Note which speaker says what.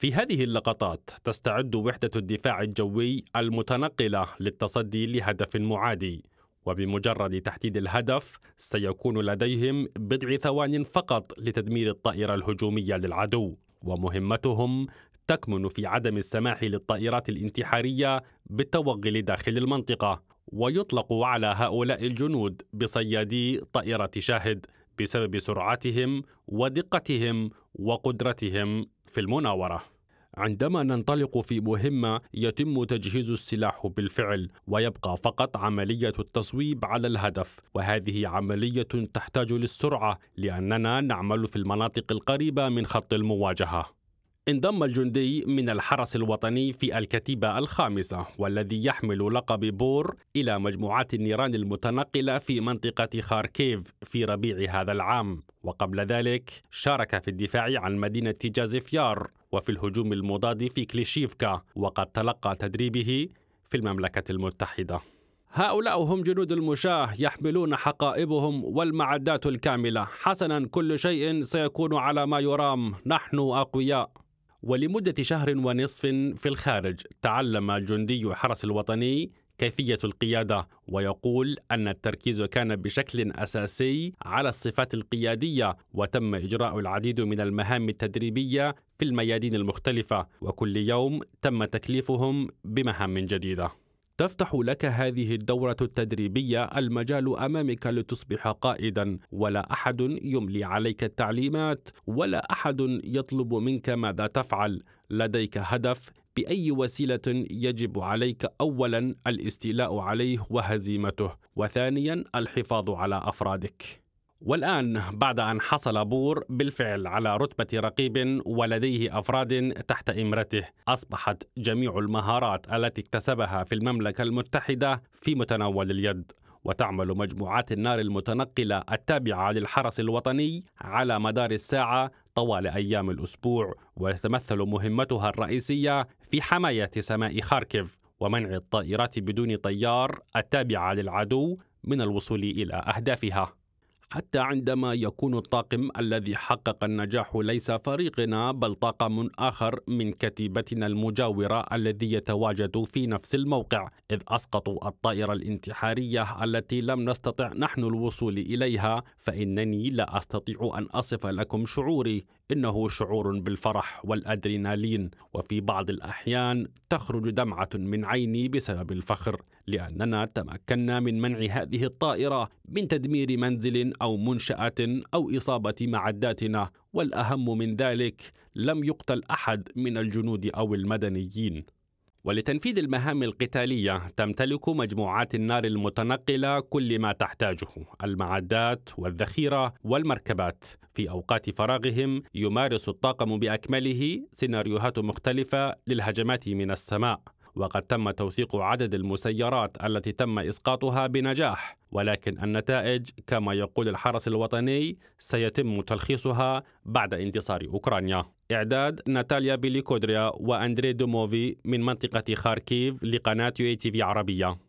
Speaker 1: في هذه اللقطات تستعد وحدة الدفاع الجوي المتنقلة للتصدي لهدف معادي وبمجرد تحديد الهدف سيكون لديهم بضع ثوان فقط لتدمير الطائرة الهجومية للعدو ومهمتهم تكمن في عدم السماح للطائرات الانتحارية بالتوغل داخل المنطقة ويطلق على هؤلاء الجنود بصيادي طائرة شاهد بسبب سرعتهم ودقتهم وقدرتهم في المناورة عندما ننطلق في مهمة يتم تجهيز السلاح بالفعل ويبقى فقط عملية التصويب على الهدف وهذه عملية تحتاج للسرعة لأننا نعمل في المناطق القريبة من خط المواجهة انضم الجندي من الحرس الوطني في الكتيبة الخامسة والذي يحمل لقب بور إلى مجموعات النيران المتنقلة في منطقة خاركيف في ربيع هذا العام وقبل ذلك شارك في الدفاع عن مدينة جازفيار وفي الهجوم المضاد في كليشيفكا وقد تلقى تدريبه في المملكة المتحدة هؤلاء هم جنود المشاة يحملون حقائبهم والمعدات الكاملة حسنا كل شيء سيكون على ما يرام نحن أقوياء ولمدة شهر ونصف في الخارج تعلم جندي حرس الوطني كيفية القيادة ويقول أن التركيز كان بشكل أساسي على الصفات القيادية وتم إجراء العديد من المهام التدريبية في الميادين المختلفة وكل يوم تم تكليفهم بمهام جديدة تفتح لك هذه الدورة التدريبية المجال أمامك لتصبح قائدا ولا أحد يملي عليك التعليمات ولا أحد يطلب منك ماذا تفعل لديك هدف باي وسيله يجب عليك اولا الاستيلاء عليه وهزيمته وثانيا الحفاظ على افرادك والآن بعد أن حصل بور بالفعل على رتبة رقيب ولديه أفراد تحت إمرته، أصبحت جميع المهارات التي اكتسبها في المملكة المتحدة في متناول اليد، وتعمل مجموعات النار المتنقلة التابعة للحرس الوطني على مدار الساعة طوال أيام الأسبوع ويتمثل مهمتها الرئيسية في حماية سماء خاركيف ومنع الطائرات بدون طيار التابعة للعدو من الوصول إلى أهدافها حتى عندما يكون الطاقم الذي حقق النجاح ليس فريقنا بل طاقم آخر من كتيبتنا المجاورة الذي يتواجد في نفس الموقع إذ أسقطوا الطائرة الانتحارية التي لم نستطع نحن الوصول إليها فإنني لا أستطيع أن أصف لكم شعوري انه شعور بالفرح والادرينالين وفي بعض الاحيان تخرج دمعه من عيني بسبب الفخر لاننا تمكنا من منع هذه الطائره من تدمير منزل او منشاه او اصابه معداتنا والاهم من ذلك لم يقتل احد من الجنود او المدنيين ولتنفيذ المهام القتالية تمتلك مجموعات النار المتنقلة كل ما تحتاجه المعدات والذخيرة والمركبات في أوقات فراغهم يمارس الطاقم بأكمله سيناريوهات مختلفة للهجمات من السماء وقد تم توثيق عدد المسيرات التي تم إسقاطها بنجاح ولكن النتائج كما يقول الحرس الوطني سيتم تلخيصها بعد انتصار أوكرانيا إعداد ناتاليا بيليكودريا وأندري دوموفي من منطقة خاركيف لقناة يو تي في عربية